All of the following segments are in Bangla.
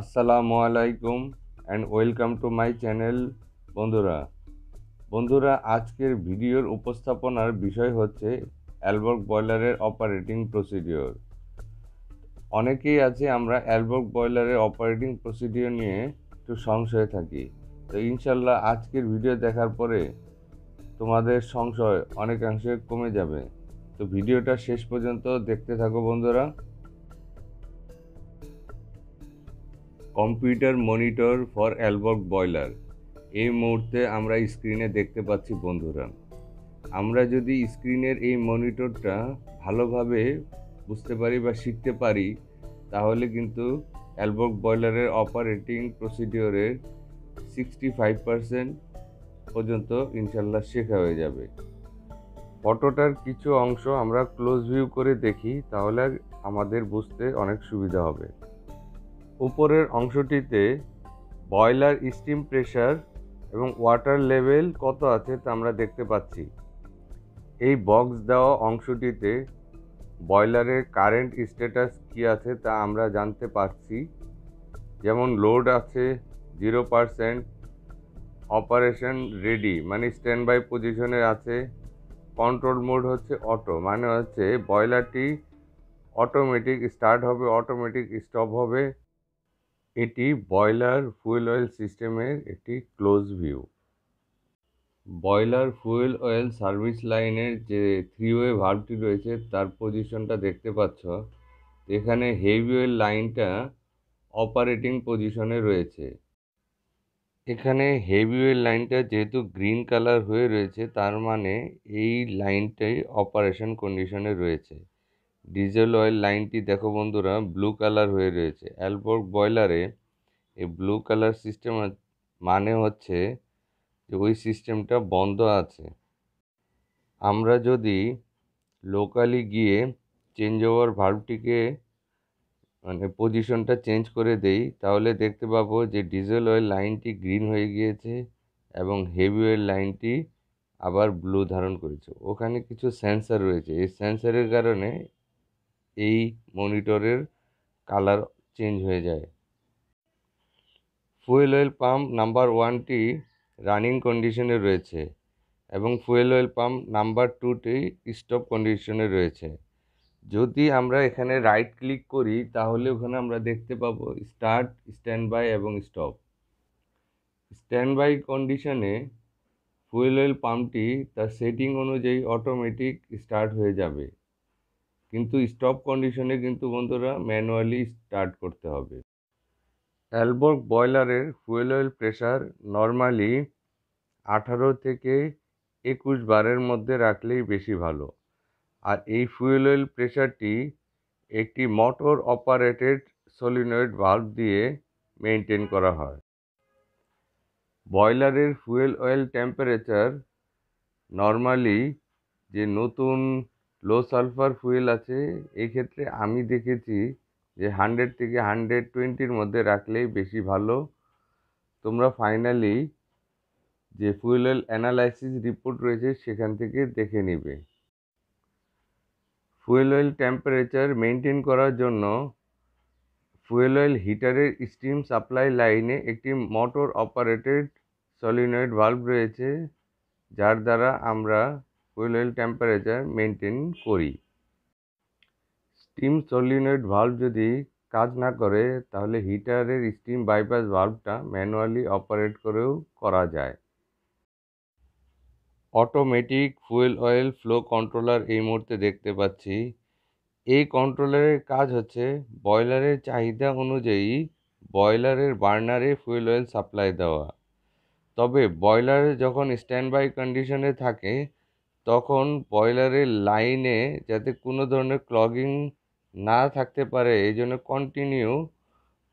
আসসালামু আলাইকুম and welcome to my channel বন্ধুরা বন্ধুরা আজকের ভিডিওর উপস্থাপনার বিষয় হচ্ছে অ্যালবর্গ বয়লারের অপারেটিং প্রসিডিওর অনেকেই আছে আমরা অ্যালবর্গ বয়লারের অপারেটিং প্রসিডিওর নিয়ে একটু সংশয়ে থাকি তো ইনশাল্লাহ আজকের ভিডিও দেখার পরে তোমাদের সংশয় অনেকাংশে কমে যাবে তো ভিডিওটা শেষ পর্যন্ত দেখতে থাকো বন্ধুরা computer monitor for Aalborg boiler এই মুহূর্তে আমরা স্ক্রিনে দেখতে পাচ্ছি বন্ধুরা আমরা যদি স্ক্রিনের এই মনিটরটা ভালোভাবে বুঝতে পারি বা শিখতে পারি তাহলে কিন্তু অ্যালবর্ক বয়লারের অপারেটিং প্রসিডিওরের সিক্সটি ফাইভ পারসেন্ট পর্যন্ত ইনশাল্লাহ শেখা হয়ে যাবে ফটোটার কিছু অংশ আমরা ক্লোজ ভিউ করে দেখি তাহলে আমাদের বুঝতে অনেক সুবিধা হবে উপরের অংশটিতে বয়লার স্টিম প্রেশার এবং ওয়াটার লেভেল কত আছে তা আমরা দেখতে পাচ্ছি এই বক্স দেওয়া অংশটিতে বয়লারের কারেন্ট স্ট্যাটাস কী আছে তা আমরা জানতে পারছি যেমন লোড আছে জিরো পারসেন্ট অপারেশন রেডি মানে স্ট্যান্ড বাই পজিশনে আছে কন্ট্রোল মোড হচ্ছে অটো মানে হচ্ছে বয়লারটি অটোমেটিক স্টার্ট হবে অটোমেটিক স্টপ হবে এটি বয়লার ফুয়েল অয়েল সিস্টেমের একটি close view boiler fuel oil service লাইনের যে থ্রি ওয়ে ভার্ভটি রয়েছে তার পজিশনটা দেখতে পাচ্ছ এখানে হেভি ওয়েল লাইনটা অপারেটিং পজিশনে রয়েছে এখানে হেভি ওয়েল লাইনটা যেহেতু গ্রিন কালার হয়ে রয়েছে তার মানে এই লাইনটাই অপারেশন কন্ডিশনে রয়েছে ডিজেল অয়েল লাইনটি দেখো বন্ধুরা ব্লু কালার হয়ে রয়েছে অ্যালবর্গ বয়লারে এই ব্লু কালার সিস্টেম মানে হচ্ছে যে ওই সিস্টেমটা বন্ধ আছে আমরা যদি লোকালি গিয়ে চেঞ্জ ওভার ভাল্বটিকে মানে পজিশনটা চেঞ্জ করে দেই তাহলে দেখতে পাবো যে ডিজেল অয়েল লাইনটি গ্রিন হয়ে গিয়েছে এবং হেভি অয়েল লাইনটি আবার ব্লু ধারণ করেছে ওখানে কিছু সেন্সার রয়েছে এই সেন্সারের কারণে এই মনিটরের কালার চেঞ্জ হয়ে যায় ফুয়েল অয়েল পাম্প নাম্বার ওয়ানটি রানিং কন্ডিশনে রয়েছে এবং ফুয়েল অয়েল পাম্প নাম্বার টুটি স্টপ কন্ডিশনে রয়েছে যদি আমরা এখানে রাইট ক্লিক করি তাহলে ওখানে আমরা দেখতে পাবো স্টার্ট স্ট্যান্ড বাই এবং স্টপ স্ট্যান্ড বাই কন্ডিশনে ফুয়েল অয়েল পাম্পটি তার সেটিং অনুযায়ী অটোমেটিক স্টার্ট হয়ে যাবে কিন্তু স্টপ কন্ডিশনে কিন্তু বন্ধুরা ম্যানুয়ালি স্টার্ট করতে হবে অ্যালবর্গ বয়লারের ফুয়েল অয়েল প্রেশার নর্মালি আঠারো থেকে একুশ বারের মধ্যে রাখলেই বেশি ভালো আর এই ফুয়েল অয়েল প্রেশারটি একটি মোটর অপারেটেড সলিনয়েড ভাল্ব দিয়ে মেনটেন করা হয় বয়লারের ফুয়েল অয়েল টেম্পারেচার নর্মালি যে নতুন লো সালফার ফুয়েল আছে এক্ষেত্রে আমি দেখেছি যে হান্ড্রেড থেকে হান্ড্রেড টোয়েন্টির মধ্যে রাখলেই বেশি ভালো তোমরা ফাইনালি যে ফুয়েল অ্যানালাইসিস রিপোর্ট রয়েছে সেখান থেকে দেখে নিবে ফুয়েল অয়েল টেম্পারেচার মেনটেন করার জন্য ফুয়েল অয়েল হিটারের স্টিম সাপ্লাই লাইনে একটি মোটর অপারেটেড সলিনয়েড ভাল্ব রয়েছে যার দ্বারা আমরা ফুয়েল টেম্পারেচার মেনটেন করি স্টিম সলিউনেট ভাল্ব যদি কাজ না করে তাহলে হিটারের স্টিম বাইপাস ভাল্বটা ম্যানুয়ালি অপারেট করেও করা যায় automatic fuel oil flow controller এই মুহূর্তে দেখতে পাচ্ছি এই কন্ট্রোলারের কাজ হচ্ছে বয়লারের চাহিদা অনুযায়ী বয়লারের বার্নারে ফুয়েল অয়েল সাপ্লাই দেওয়া তবে বয়লার যখন স্ট্যান্ড বাই কন্ডিশনে থাকে তখন বয়লারের লাইনে যাতে কোনো ধরনের ক্লগিং না থাকতে পারে এই জন্য কন্টিনিউ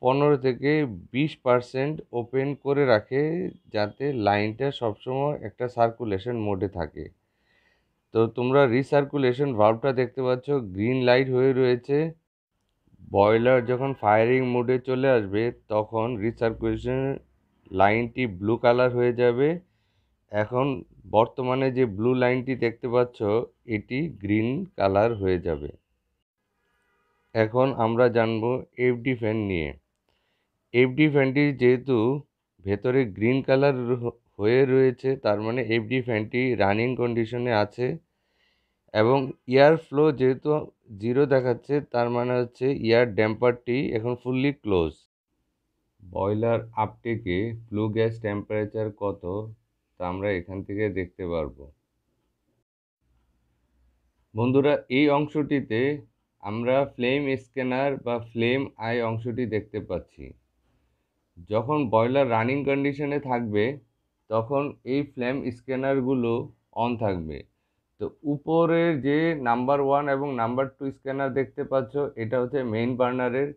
পনেরো থেকে বিশ পারসেন্ট ওপেন করে রাখে যাতে লাইনটা সবসময় একটা সার্কুলেশন মোডে থাকে তো তোমরা রিসার্কুলেশন ভাবটা দেখতে পাচ্ছ গ্রিন লাইট হয়ে রয়েছে বয়লার যখন ফায়ারিং মোডে চলে আসবে তখন রিসার্কুলেশন লাইনটি ব্লু কালার হয়ে যাবে এখন বর্তমানে যে ব্লু লাইনটি দেখতে পাচ্ছ এটি গ্রিন কালার হয়ে যাবে এখন আমরা জানব এফডি ফ্যান নিয়ে এফডি ফ্যানটি যেহেতু ভেতরে গ্রিন কালার হয়ে রয়েছে তার মানে এফডি ফ্যানটি রানিং কন্ডিশনে আছে এবং ইয়ার ফ্লো যেহেতু জিরো দেখাচ্ছে তার মানে হচ্ছে ইয়ার ড্যাম্পারটি এখন ফুললি ক্লোজ বয়লার আপটেকে ফ্লু গ্যাস টেম্পারেচার কত তা আমরা এখান থেকে দেখতে পারব বন্ধুরা এই অংশটিতে আমরা ফ্লেম স্ক্যানার বা ফ্লেম আই অংশটি দেখতে পাচ্ছি যখন বয়লার রানিং কন্ডিশনে থাকবে তখন এই ফ্লেম স্ক্যানারগুলো অন থাকবে তো উপরের যে নাম্বার ওয়ান এবং নাম্বার টু স্ক্যানার দেখতে পাচ্ছ এটা হচ্ছে মেইন বার্নারের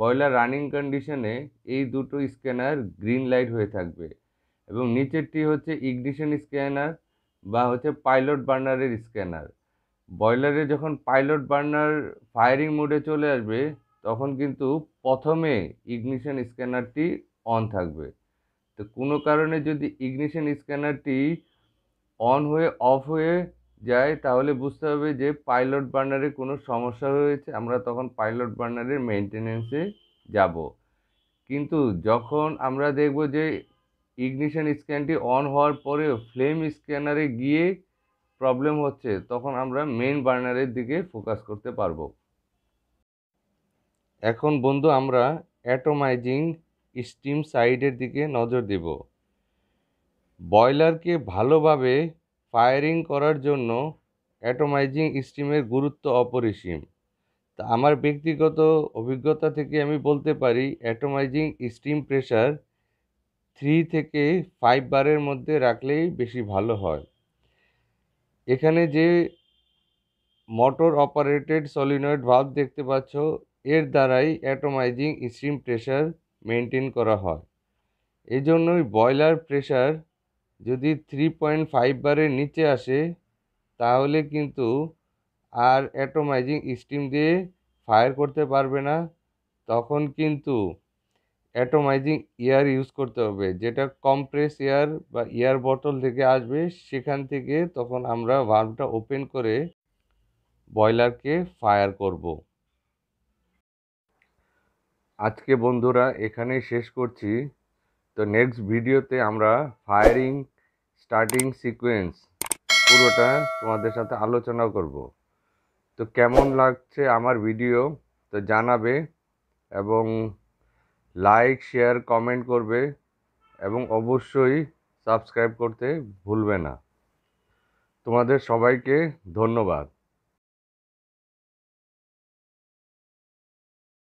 বয়লার রানিং কন্ডিশনে এই দুটো স্ক্যানার গ্রিন লাইট হয়ে থাকবে এবং নিচেরটি হচ্ছে ইগনিশন স্ক্যানার বা হচ্ছে পাইলট বার্নারের স্ক্যানার বয়লারে যখন পাইলট বার্নার ফায়ারিং মোডে চলে আসবে তখন কিন্তু প্রথমে ইগনিশন স্ক্যানারটি অন থাকবে তো কোনো কারণে যদি ইগনিশন স্ক্যানারটি অন হয়ে অফ হয়ে যায় তাহলে বুঝতে হবে যে পাইলট বার্নারে কোনো সমস্যা হয়েছে আমরা তখন পাইলট বার্নারের মেনটেনেন্সে যাব কিন্তু যখন আমরা দেখব যে ইগনিশন স্ক্যানটি অন হওয়ার পরেও ফ্লেম স্ক্যানারে গিয়ে প্রবলেম হচ্ছে তখন আমরা মেন বার্নারের দিকে ফোকাস করতে পারব এখন বন্ধু আমরা অ্যাটোমাইজিং স্টিম সাইডের দিকে নজর দেব বয়লারকে ভালোভাবে ফায়ারিং করার জন্য অ্যাটোমাইজিং স্টিমের গুরুত্ব অপরিসীম তা আমার ব্যক্তিগত অভিজ্ঞতা থেকে আমি বলতে পারি অ্যাটোমাইজিং স্টিম প্রেশার থ্রি থেকে ফাইভ বারের মধ্যে রাখলেই বেশি ভালো হয় এখানে যে মোটর অপারেটেড সলিনয়েড ভাব দেখতে পাচ্ছ এর দ্বারাই অ্যাটোমাইজিং স্ট্রিম প্রেশার মেনটেন করা হয় এজন্যই বয়লার প্রেশার যদি থ্রি পয়েন্ট ফাইভ বারের নিচে আসে তাহলে কিন্তু আর অ্যাটোমাইজিং স্টিম দিয়ে ফায়ার করতে পারবে না তখন কিন্তু অ্যাটোমাইজিং এয়ার ইউজ করতে হবে যেটা কম্প্রেস এয়ার বা এয়ার বটল থেকে আসবে সেখান থেকে তখন আমরা ভার্ভটা ওপেন করে বয়লারকে ফায়ার করব আজকে বন্ধুরা এখানেই শেষ করছি তো নেক্সট ভিডিওতে আমরা ফায়ারিং স্টার্টিং সিকোয়েন্স পুরোটা তোমাদের সাথে আলোচনা করব তো কেমন লাগছে আমার ভিডিও তো জানাবে এবং লাইক শেয়ার কমেন্ট করবে এবং অবশ্যই সাবস্ক্রাইব করতে ভুলবে না তোমাদের সবাইকে ধন্যবাদ